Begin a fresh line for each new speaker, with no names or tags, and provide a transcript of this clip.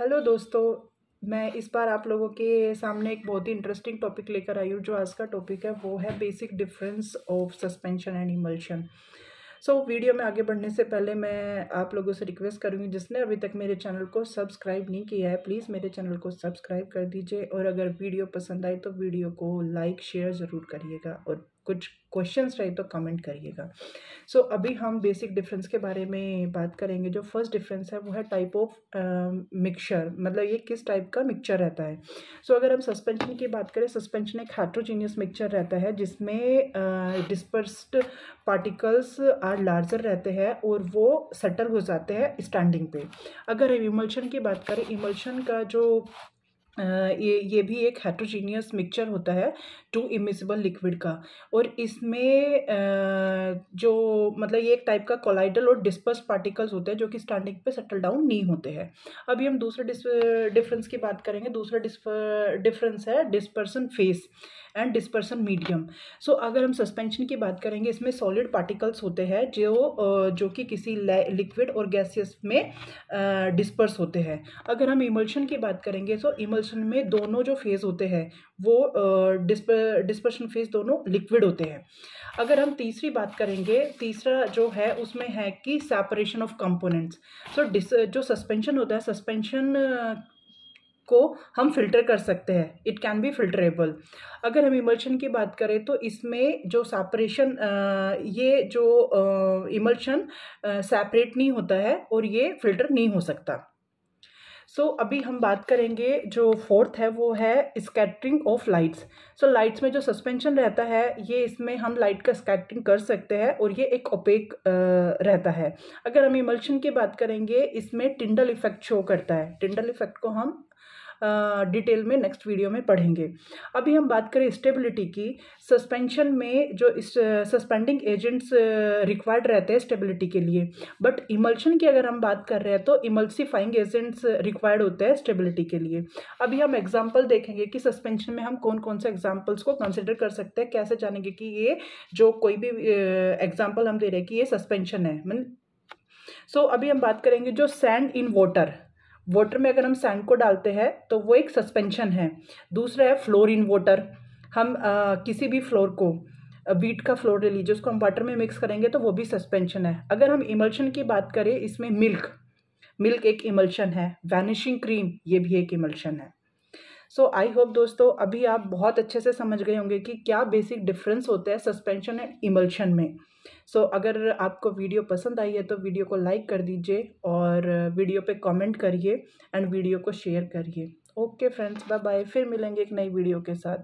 hello दोस्तों मैं इस बार आप लोगों के सामने एक बहुत ही इंटरेस्टिंग टॉपिक लेकर आई हूँ जो आज का टॉपिक है वो है basic difference of suspension and emulsion so video में आगे बढ़ने से पहले मैं आप लोगों से रिक्वेस्ट करूँगी जिसने अभी तक मेरे चैनल को सब्सक्राइब नहीं किया है प्लीज़ मेरे चैनल को सब्सक्राइब कर दीजिए और अगर वीडियो पसंद आए तो वीडियो को लाइक शेयर ज़रूर करिएगा और कुछ क्वेश्चंस रहे तो कमेंट करिएगा सो so, अभी हम बेसिक डिफरेंस के बारे में बात करेंगे जो फर्स्ट डिफरेंस है वो है टाइप ऑफ मिक्सचर मतलब ये किस टाइप का मिक्सचर रहता है सो so, अगर हम सस्पेंशन की बात करें सस्पेंशन एक हाइड्रोजीनियस मिक्सचर रहता है जिसमें डिस्पर्स्ड पार्टिकल्स आर लार्जर रहते हैं और वो सेटल हो जाते हैं स्टैंडिंग पे अगर हम इमल्शन की बात करें इमल्शन का जो ये ये भी एक हेट्रोजीनियस मिक्सचर होता है टू इमिसिबल लिक्विड का और इसमें जो मतलब ये एक टाइप का कोलाइडल और डिस्पर्स पार्टिकल्स होते हैं जो कि स्टैंडिंग पे सेटल डाउन नहीं होते हैं अभी हम दूसरे डिफरेंस की बात करेंगे दूसरा डिफरेंस है dispersion phase and dispersion medium so अगर हम सस्पेंशन की बात करेंगे इसमें सॉलिड पार्टिकल्स होते हैं जो जो कि किसी लिक्विड और गैसियस में डिस्पर्स होते हैं अगर हम इमल्शन की बात करेंगे तो इमल्शन में दोनों जो फेज़ होते हैं वो डिस्पर्शन फेज़ दोनों लिक्विड होते हैं अगर हम तीसरी बात करेंगे तीसरा जो है उसमें है कि सेपरेशन ऑफ कंपोनेंट्स सो जो सस्पेंशन होता है सस्पेंशन को हम फिल्टर कर सकते हैं इट कैन बी फिल्टरेबल अगर हम इमल्शन की बात करें तो इसमें जो सेपरेशन ये जो इमल्शन सेपरेट नहीं होता है और ये फिल्टर नहीं हो सकता सो so, अभी हम बात करेंगे जो फोर्थ है वो है scattering of lights so lights में जो सस्पेंशन रहता है ये इसमें हम लाइट का स्कैटरिंग कर सकते हैं और ये एक ओपेक रहता है अगर हम इमल्शन की बात करेंगे इसमें टिंडल इफेक्ट शो करता है टिंडल इफेक्ट को हम डिटेल में नेक्स्ट वीडियो में पढ़ेंगे अभी हम बात करें स्टेबिलिटी की सस्पेंशन में जो सस्पेंडिंग एजेंट्स रिक्वायर्ड रहते हैं स्टेबिलिटी के लिए बट इमल्शन की अगर हम बात कर रहे हैं तो इमल्सिफाइंग एजेंट्स रिक्वायर्ड होते हैं स्टेबिलिटी के लिए अभी हम एग्जाम्पल देखेंगे कि सस्पेंशन में हम कौन कौन से एग्जाम्पल्स को कंसिडर कर सकते हैं कैसे जानेंगे कि ये जो कोई भी एग्जाम्पल हम दे रहे हैं कि ये सस्पेंशन है मीन सो so, अभी हम बात करेंगे जो सैंड इन वाटर वाटर में अगर हम सैंड को डालते हैं तो वो एक सस्पेंशन है दूसरा है फ्लोर इन वाटर हम आ, किसी भी फ्लोर को वीट का फ्लोर ले लीजिए उसको हम वाटर में मिक्स करेंगे तो वो भी सस्पेंशन है अगर हम इमल्शन की बात करें इसमें मिल्क मिल्क एक इमल्शन है वैनिशिंग क्रीम ये भी एक इमल्शन है सो आई होप दोस्तों अभी आप बहुत अच्छे से समझ गए होंगे कि क्या बेसिक डिफरेंस होता है सस्पेंशन एंड इमल्शन में सो so, अगर आपको वीडियो पसंद आई है तो वीडियो को लाइक कर दीजिए और वीडियो पे कमेंट करिए एंड वीडियो को शेयर करिए ओके फ्रेंड्स बाय बाय फिर मिलेंगे एक नई वीडियो के साथ